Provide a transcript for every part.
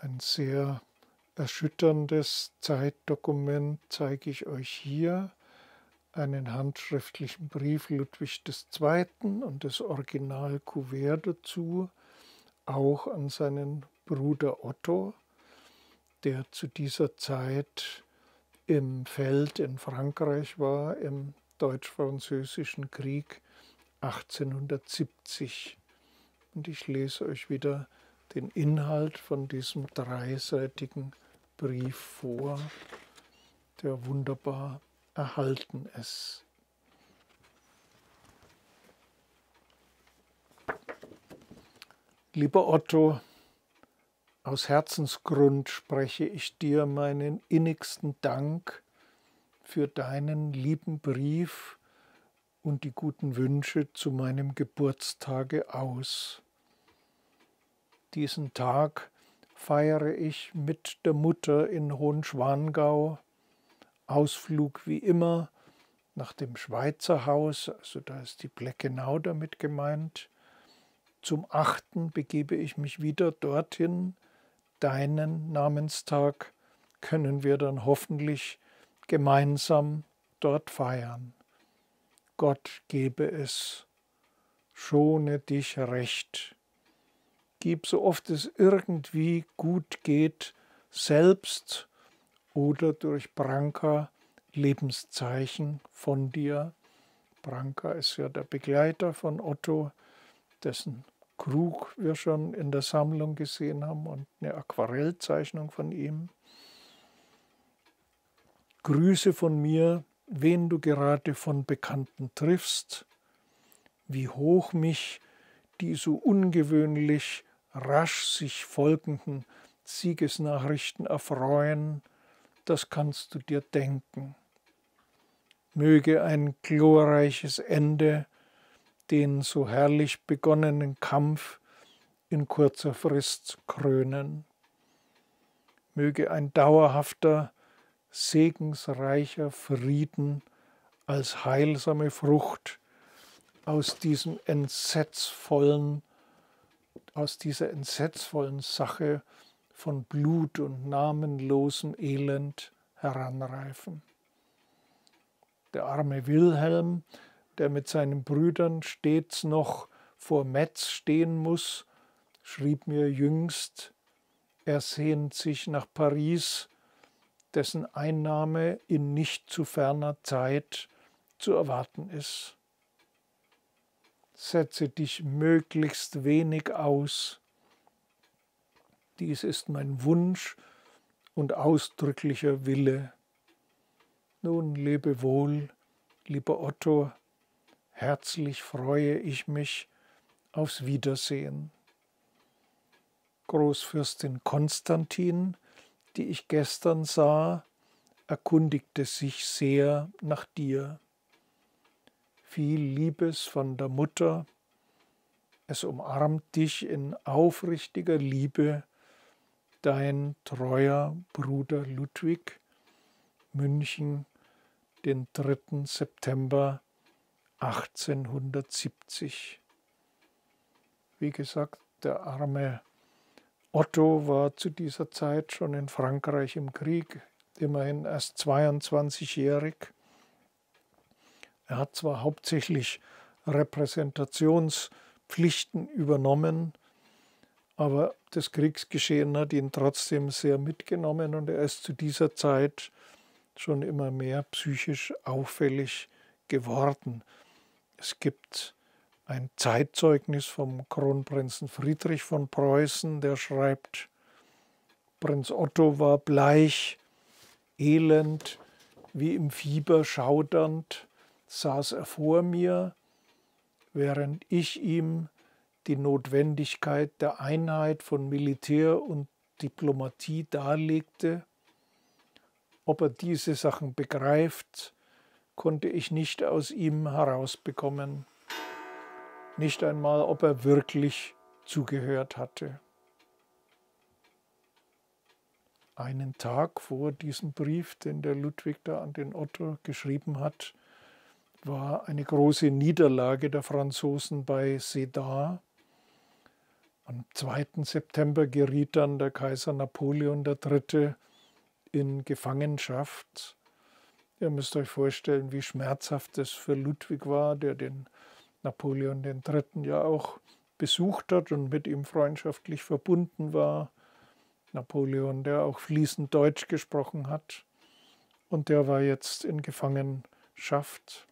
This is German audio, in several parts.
Ein sehr erschütterndes Zeitdokument zeige ich euch hier, einen handschriftlichen Brief Ludwig II. und das Originalkuvert dazu, auch an seinen Bruder Otto, der zu dieser Zeit im Feld in Frankreich war, im Deutsch-Französischen Krieg 1870. Und ich lese euch wieder den Inhalt von diesem dreiseitigen Brief vor, der wunderbar erhalten ist. Lieber Otto, aus Herzensgrund spreche ich dir meinen innigsten Dank für deinen lieben Brief und die guten Wünsche zu meinem Geburtstage aus. Diesen Tag feiere ich mit der Mutter in Hohenschwangau. Ausflug wie immer nach dem Schweizer Haus, also da ist die Bleckenau damit gemeint. Zum 8. begebe ich mich wieder dorthin. Deinen Namenstag können wir dann hoffentlich gemeinsam dort feiern. Gott gebe es, schone dich recht gib, so oft es irgendwie gut geht, selbst oder durch Branka Lebenszeichen von dir. Branka ist ja der Begleiter von Otto, dessen Krug wir schon in der Sammlung gesehen haben und eine Aquarellzeichnung von ihm. Grüße von mir, wen du gerade von Bekannten triffst, wie hoch mich die so ungewöhnlich rasch sich folgenden Siegesnachrichten erfreuen, das kannst du dir denken. Möge ein glorreiches Ende den so herrlich begonnenen Kampf in kurzer Frist krönen. Möge ein dauerhafter, segensreicher Frieden als heilsame Frucht aus diesem entsetzvollen aus dieser entsetzvollen Sache von Blut und namenlosem Elend heranreifen. Der arme Wilhelm, der mit seinen Brüdern stets noch vor Metz stehen muss, schrieb mir jüngst, er sehnt sich nach Paris, dessen Einnahme in nicht zu ferner Zeit zu erwarten ist setze dich möglichst wenig aus. Dies ist mein Wunsch und ausdrücklicher Wille. Nun lebe wohl, lieber Otto, herzlich freue ich mich aufs Wiedersehen. Großfürstin Konstantin, die ich gestern sah, erkundigte sich sehr nach dir viel Liebes von der Mutter. Es umarmt dich in aufrichtiger Liebe, dein treuer Bruder Ludwig, München, den 3. September 1870. Wie gesagt, der arme Otto war zu dieser Zeit schon in Frankreich im Krieg, immerhin erst 22-jährig. Er hat zwar hauptsächlich Repräsentationspflichten übernommen, aber das Kriegsgeschehen hat ihn trotzdem sehr mitgenommen und er ist zu dieser Zeit schon immer mehr psychisch auffällig geworden. Es gibt ein Zeitzeugnis vom Kronprinzen Friedrich von Preußen, der schreibt, Prinz Otto war bleich, elend, wie im Fieber schaudernd, saß er vor mir, während ich ihm die Notwendigkeit der Einheit von Militär und Diplomatie darlegte. Ob er diese Sachen begreift, konnte ich nicht aus ihm herausbekommen, nicht einmal ob er wirklich zugehört hatte. Einen Tag vor diesem Brief, den der Ludwig da an den Otto geschrieben hat, war eine große Niederlage der Franzosen bei Sedan. Am 2. September geriet dann der Kaiser Napoleon III. in Gefangenschaft. Ihr müsst euch vorstellen, wie schmerzhaft das für Ludwig war, der den Napoleon III. ja auch besucht hat und mit ihm freundschaftlich verbunden war. Napoleon, der auch fließend Deutsch gesprochen hat. Und der war jetzt in Gefangenschaft.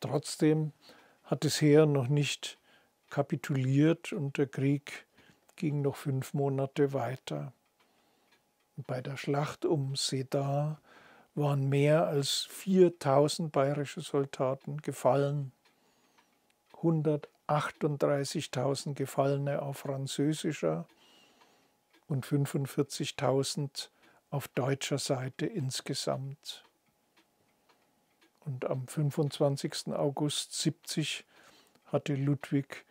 Trotzdem hat das Heer noch nicht kapituliert und der Krieg ging noch fünf Monate weiter. Bei der Schlacht um Sedar waren mehr als 4000 bayerische Soldaten gefallen, 138.000 Gefallene auf französischer und 45.000 auf deutscher Seite insgesamt. Und am 25. August 70 hatte Ludwig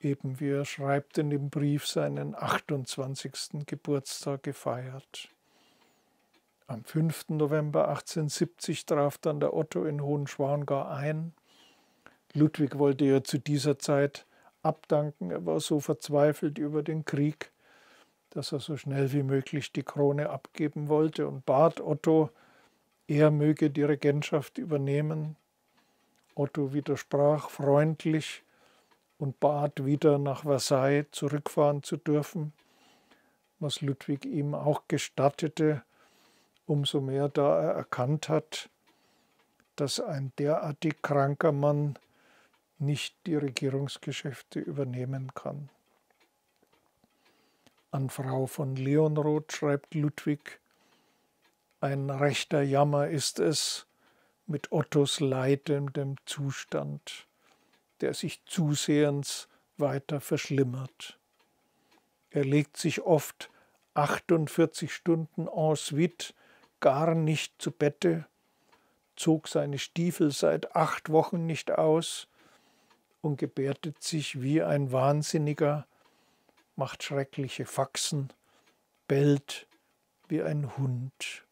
eben, wie er schreibt in dem Brief, seinen 28. Geburtstag gefeiert. Am 5. November 1870 traf dann der Otto in Hohenschwangau ein. Ludwig wollte ja zu dieser Zeit abdanken, er war so verzweifelt über den Krieg, dass er so schnell wie möglich die Krone abgeben wollte und bat Otto, er möge die Regentschaft übernehmen. Otto widersprach freundlich und bat wieder nach Versailles zurückfahren zu dürfen, was Ludwig ihm auch gestattete, umso mehr da er erkannt hat, dass ein derartig kranker Mann nicht die Regierungsgeschäfte übernehmen kann. An Frau von Leonroth schreibt Ludwig, ein rechter Jammer ist es mit Ottos leidendem Zustand, der sich zusehends weiter verschlimmert. Er legt sich oft 48 Stunden en suite gar nicht zu Bette, zog seine Stiefel seit acht Wochen nicht aus und gebärdet sich wie ein Wahnsinniger, macht schreckliche Faxen, bellt wie ein Hund.